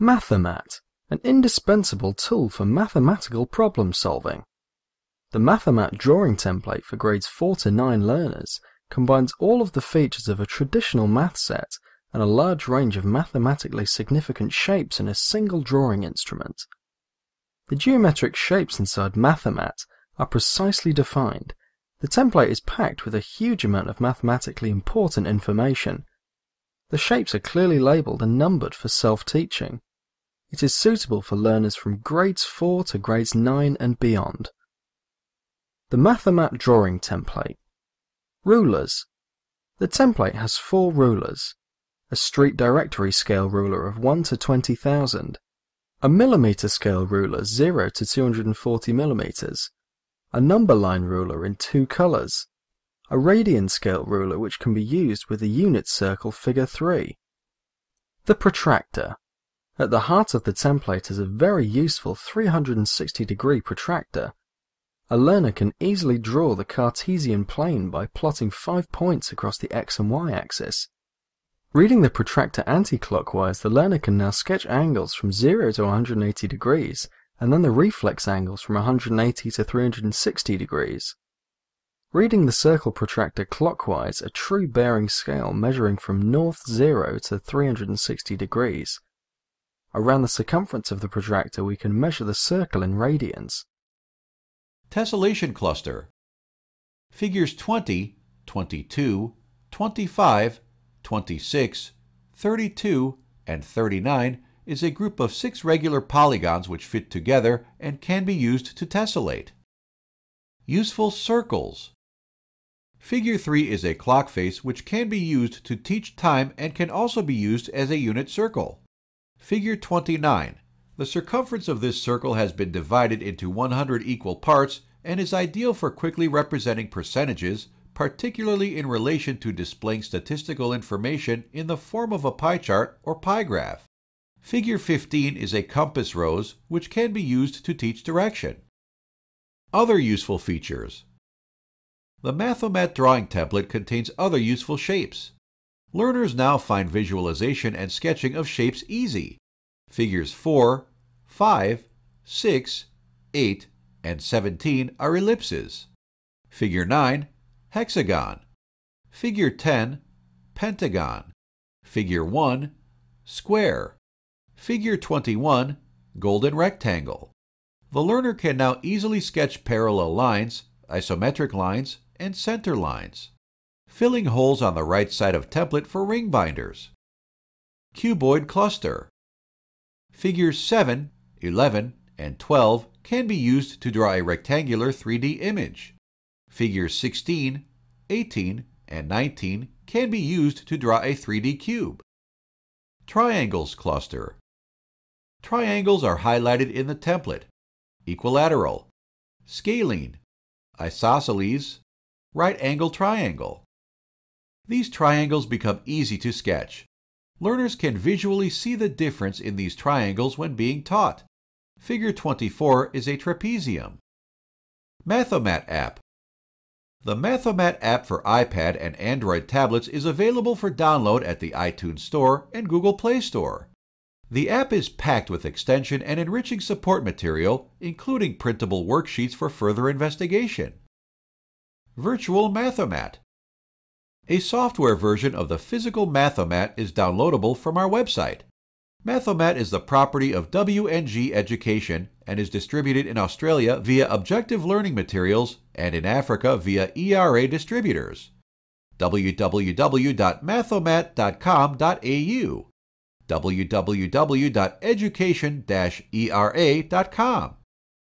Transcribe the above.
Mathemat, an indispensable tool for mathematical problem solving. The Mathemat drawing template for grades 4 to 9 learners combines all of the features of a traditional math set and a large range of mathematically significant shapes in a single drawing instrument. The geometric shapes inside Mathemat are precisely defined. The template is packed with a huge amount of mathematically important information, the shapes are clearly labeled and numbered for self-teaching. It is suitable for learners from grades 4 to grades 9 and beyond. The Mathemat drawing template. Rulers. The template has four rulers. A street directory scale ruler of 1 to 20,000. A millimeter scale ruler 0 to 240 millimeters. A number line ruler in two colors a radian scale ruler which can be used with the unit circle figure 3. The protractor. At the heart of the template is a very useful 360 degree protractor. A learner can easily draw the Cartesian plane by plotting five points across the x and y axis. Reading the protractor anti-clockwise, the learner can now sketch angles from 0 to 180 degrees and then the reflex angles from 180 to 360 degrees. Reading the circle protractor clockwise, a true bearing scale measuring from north zero to 360 degrees. Around the circumference of the protractor, we can measure the circle in radians. Tessellation cluster. Figures 20, 22, 25, 26, 32, and 39 is a group of six regular polygons which fit together and can be used to tessellate. Useful circles. Figure 3 is a clock face which can be used to teach time and can also be used as a unit circle. Figure 29. The circumference of this circle has been divided into 100 equal parts and is ideal for quickly representing percentages, particularly in relation to displaying statistical information in the form of a pie chart or pie graph. Figure 15 is a compass rose which can be used to teach direction. Other useful features the Mathomat drawing template contains other useful shapes. Learners now find visualization and sketching of shapes easy. Figures 4, 5, 6, 8, and 17 are ellipses. Figure 9, hexagon. Figure 10, pentagon. Figure 1, square. Figure 21, golden rectangle. The learner can now easily sketch parallel lines, isometric lines, and center lines, filling holes on the right side of template for ring binders. Cuboid cluster. Figures 7, 11, and 12 can be used to draw a rectangular 3D image. Figures 16, 18, and 19 can be used to draw a 3D cube. Triangles cluster. Triangles are highlighted in the template. Equilateral, scalene, isosceles, right angle triangle. These triangles become easy to sketch. Learners can visually see the difference in these triangles when being taught. Figure 24 is a trapezium. Mathomat app. The Mathomat app for iPad and Android tablets is available for download at the iTunes Store and Google Play Store. The app is packed with extension and enriching support material, including printable worksheets for further investigation. Virtual Mathomat. A software version of the physical Mathomat is downloadable from our website. Mathomat is the property of WNG Education and is distributed in Australia via Objective Learning Materials and in Africa via ERA distributors. www.mathomat.com.au www.education-era.com